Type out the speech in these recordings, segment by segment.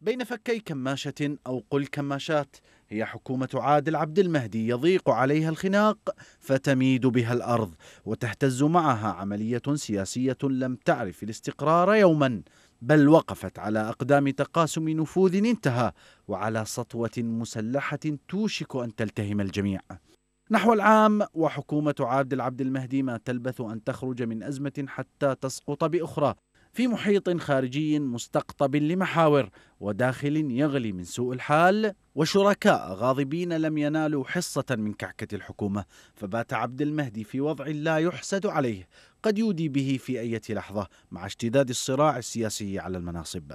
بين فكي كماشة أو قل كماشات هي حكومة عادل عبد المهدي يضيق عليها الخناق فتميد بها الأرض وتهتز معها عملية سياسية لم تعرف الاستقرار يوما بل وقفت على أقدام تقاسم نفوذ انتهى وعلى سطوة مسلحة توشك أن تلتهم الجميع نحو العام وحكومة عادل عبد المهدي ما تلبث أن تخرج من أزمة حتى تسقط بأخرى في محيط خارجي مستقطب لمحاور وداخل يغلي من سوء الحال وشركاء غاضبين لم ينالوا حصة من كعكة الحكومة فبات عبد المهدي في وضع لا يحسد عليه قد يودي به في أي لحظة مع اشتداد الصراع السياسي على المناصب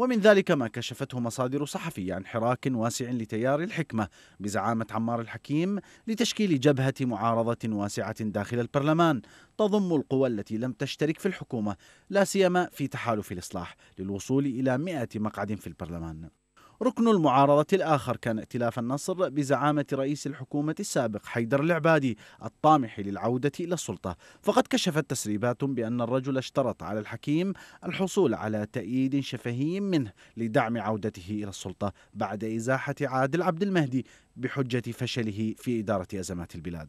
ومن ذلك ما كشفته مصادر صحفية عن حراك واسع لتيار الحكمة بزعامة عمار الحكيم لتشكيل جبهة معارضة واسعة داخل البرلمان تضم القوى التي لم تشترك في الحكومة لا سيما في تحالف الإصلاح للوصول إلى 100 مقعد في البرلمان ركن المعارضة الآخر كان ائتلاف النصر بزعامة رئيس الحكومة السابق حيدر العبادي الطامح للعودة إلى السلطة فقد كشفت تسريبات بأن الرجل اشترط على الحكيم الحصول على تأييد شفهي منه لدعم عودته إلى السلطة بعد إزاحة عادل عبد المهدي بحجة فشله في إدارة أزمات البلاد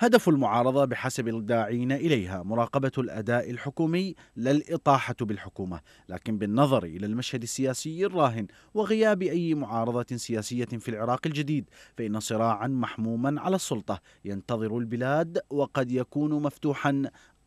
هدف المعارضة بحسب الداعين إليها مراقبة الأداء الحكومي لا الإطاحة بالحكومة لكن بالنظر إلى المشهد السياسي الراهن وغياب أي معارضة سياسية في العراق الجديد فإن صراعا محموما على السلطة ينتظر البلاد وقد يكون مفتوحا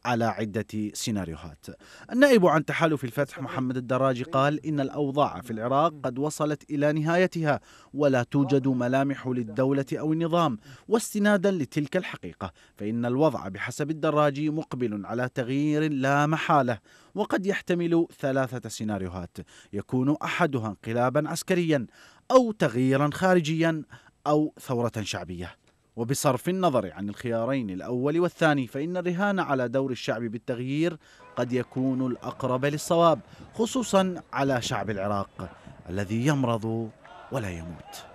على عدة سيناريوهات النائب عن تحالف الفتح محمد الدراجي قال إن الأوضاع في العراق قد وصلت إلى نهايتها ولا توجد ملامح للدولة أو النظام واستنادا لتلك الحقيقة فإن الوضع بحسب الدراجي مقبل على تغيير لا محالة وقد يحتمل ثلاثة سيناريوهات يكون أحدها انقلابا عسكريا أو تغييرا خارجيا أو ثورة شعبية وبصرف النظر عن الخيارين الأول والثاني فإن الرهان على دور الشعب بالتغيير قد يكون الأقرب للصواب خصوصا على شعب العراق الذي يمرض ولا يموت